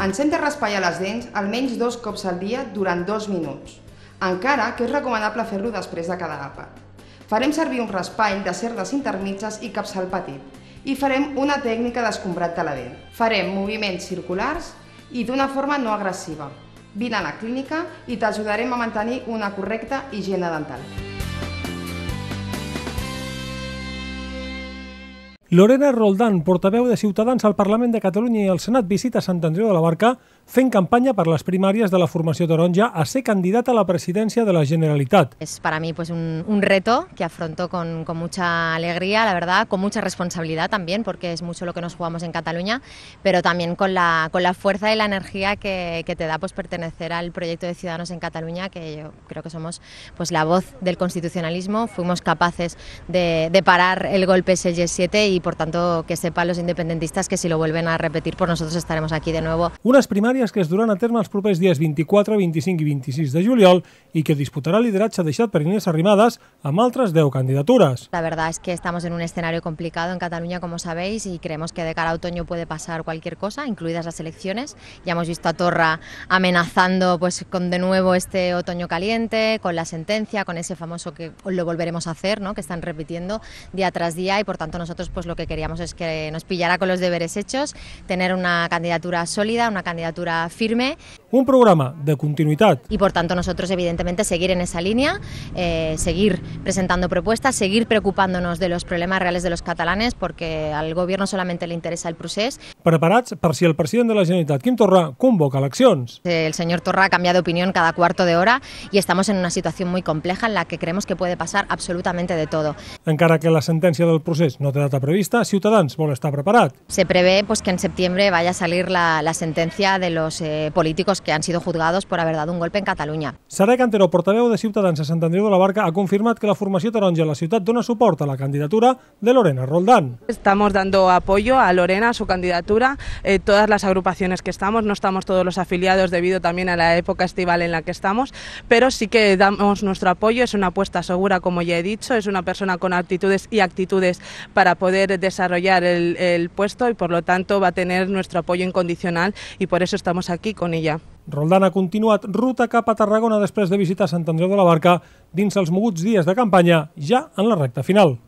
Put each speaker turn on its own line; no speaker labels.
Ens hem de raspallar les dents almenys dos cops al dia durant dos minuts, encara que és recomanable fer-lo després de cada àpat. Farem servir un raspall de cerdes intermitges i capçal petit i farem una tècnica d'escombrat de la dent. Farem moviments circulars i d'una forma no agressiva. Vine a la clínica i t'ajudarem a mantenir una correcta higiene dental.
Lorena Roldán, portaveu de Ciutadans al Parlament de Catalunya y al Senat, visita Sant Andreu de la Barca en campaña para las primarias de la formación taronja a ser candidata a la presidencia de la Generalitat. Es para mí pues,
un, reto que afronto con, mucha alegría, la verdad, con mucha responsabilidad también, porque es mucho lo que nos jugamos en Cataluña, pero también con la, con la fuerza y la energía que, te da pues, pertenecer al proyecto de Ciudadanos en Cataluña, que yo creo que somos pues, la voz del constitucionalismo, fuimos capaces de, parar el golpe sg 7 y por tanto que sepan los independentistas que si lo vuelven a repetir por nosotros estaremos aquí de nuevo.
Unas primarias que es duran a terme ...los propios días 24, 25 y 26 de juliol ...y que disputará el lideratge ...de per Inés Arrimadas amb altres 10 candidaturas.
La verdad es que estamos en un escenario complicado en Cataluña, como sabéis, y creemos que de cara a otoño puede pasar cualquier cosa, incluidas las elecciones. Ya hemos visto a Torra amenazando pues con de nuevo este otoño caliente, con la sentencia, con ese famoso que lo volveremos a hacer, ¿no? que están repitiendo día tras día y por tanto nosotros pues lo lo que queríamos es que nos pillara con los deberes hechos, tener una candidatura sólida, una candidatura firme.
un programa de continuidad.
Y por tanto nosotros evidentemente seguir en esa línea, eh, seguir presentando propuestas, seguir preocupándonos de los problemas reales de los catalanes porque al gobierno solamente le interesa el procés.
Preparats per si el president de la Generalitat, Quim Torra, convoca eleccions.
El señor Torra ha cambiado de opinión cada cuarto de hora y estamos en una situación muy compleja en la que creemos que puede pasar absolutamente de todo.
Encara que la sentencia del procés no té data prevista, Ciutadans vol estar preparat.
Se prevé pues, que en septiembre vaya a salir la, la sentencia de los eh, políticos que han sido juzgados por haber dado un golpe en Cataluña.
Saray Cantero, Portaleo de Ciutadans a Sant Andreu de la Barca, ha confirmado que la formación taronja de la ciudad dona suport a la candidatura de Lorena Roldán.
Estamos dando apoyo a Lorena, a su candidatura, eh, todas las agrupaciones que estamos, no estamos todos los afiliados debido también a la época estival en la que estamos, pero sí que damos nuestro apoyo, es una apuesta segura, como ya he dicho, es una persona con actitudes y actitudes para poder desarrollar el puesto y por lo tanto va a tener nuestro apoyo incondicional y por eso estamos aquí con ella.
Roldán ha continuat ruta cap a Tarragona després de visitar Sant Andreu de la Barca dins els moguts dies de campanya ja en la recta final.